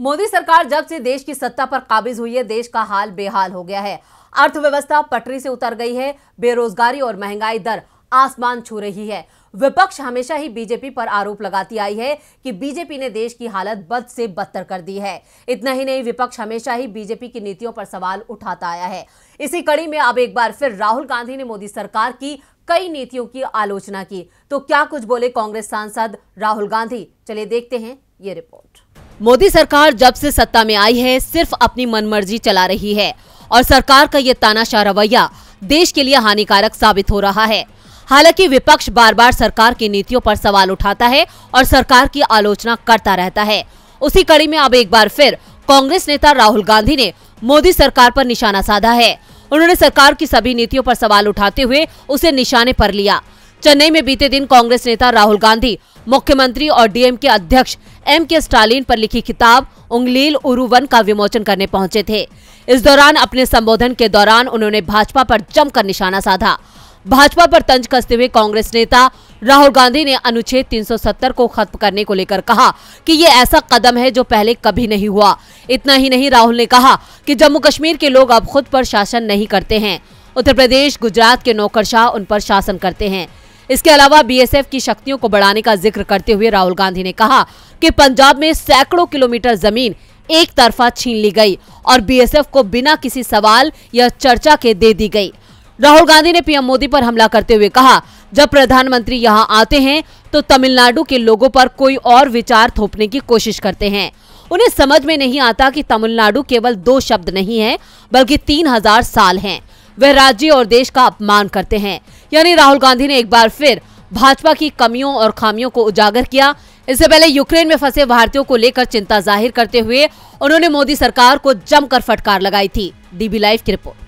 मोदी सरकार जब से देश की सत्ता पर काबिज हुई है देश का हाल बेहाल हो गया है अर्थव्यवस्था पटरी से उतर गई है बेरोजगारी और महंगाई दर आसमान छू रही है विपक्ष हमेशा ही बीजेपी पर आरोप लगाती आई है कि बीजेपी ने देश की हालत बद से बदतर कर दी है इतना ही नहीं विपक्ष हमेशा ही बीजेपी की नीतियों पर सवाल उठाता आया है इसी कड़ी में अब एक बार फिर राहुल गांधी ने मोदी सरकार की कई नीतियों की आलोचना की तो क्या कुछ बोले कांग्रेस सांसद राहुल गांधी चलिए देखते हैं ये रिपोर्ट मोदी सरकार जब से सत्ता में आई है सिर्फ अपनी मनमर्जी चला रही है और सरकार का ये तानाशाह रवैया देश के लिए हानिकारक साबित हो रहा है हालांकि विपक्ष बार बार सरकार की नीतियों पर सवाल उठाता है और सरकार की आलोचना करता रहता है उसी कड़ी में अब एक बार फिर कांग्रेस नेता राहुल गांधी ने मोदी सरकार पर निशाना साधा है उन्होंने सरकार की सभी नीतियों पर सवाल उठाते हुए उसे निशाने पर लिया चेन्नई में बीते दिन कांग्रेस नेता राहुल गांधी मुख्यमंत्री और डीएम के अध्यक्ष एम के स्टालिन पर लिखी किताब उंगलील उरुवन का विमोचन करने पहुंचे थे इस दौरान अपने संबोधन के दौरान उन्होंने भाजपा पर जमकर निशाना साधा भाजपा पर तंज कसते हुए कांग्रेस नेता राहुल गांधी ने अनुच्छेद 370 को खत्म करने को लेकर कहा कि ये ऐसा कदम है जो पहले कभी नहीं हुआ इतना ही नहीं राहुल ने कहा कि जम्मू कश्मीर के लोग अब खुद पर शासन नहीं करते हैं उत्तर प्रदेश गुजरात के नौकरशाह उन पर शासन करते हैं इसके अलावा बीएसएफ की शक्तियों को बढ़ाने का जिक्र करते हुए राहुल गांधी ने कहा कि पंजाब में सैकड़ों किलोमीटर जमीन एक तरफा छीन ली गई और बीएसएफ को बिना किसी सवाल या चर्चा के दे दी गई राहुल गांधी ने पीएम मोदी पर हमला करते हुए कहा जब प्रधानमंत्री यहाँ आते हैं तो तमिलनाडु के लोगों पर कोई और विचार थोपने की कोशिश करते हैं उन्हें समझ में नहीं आता कि तमिलनाडु केवल दो शब्द नहीं है बल्कि तीन हजार साल हैं। वह राज्य और देश का अपमान करते हैं यानी राहुल गांधी ने एक बार फिर भाजपा की कमियों और खामियों को उजागर किया इससे पहले यूक्रेन में फंसे भारतीयों को लेकर चिंता जाहिर करते हुए उन्होंने मोदी सरकार को जमकर फटकार लगाई थी डीबी लाइव की रिपोर्ट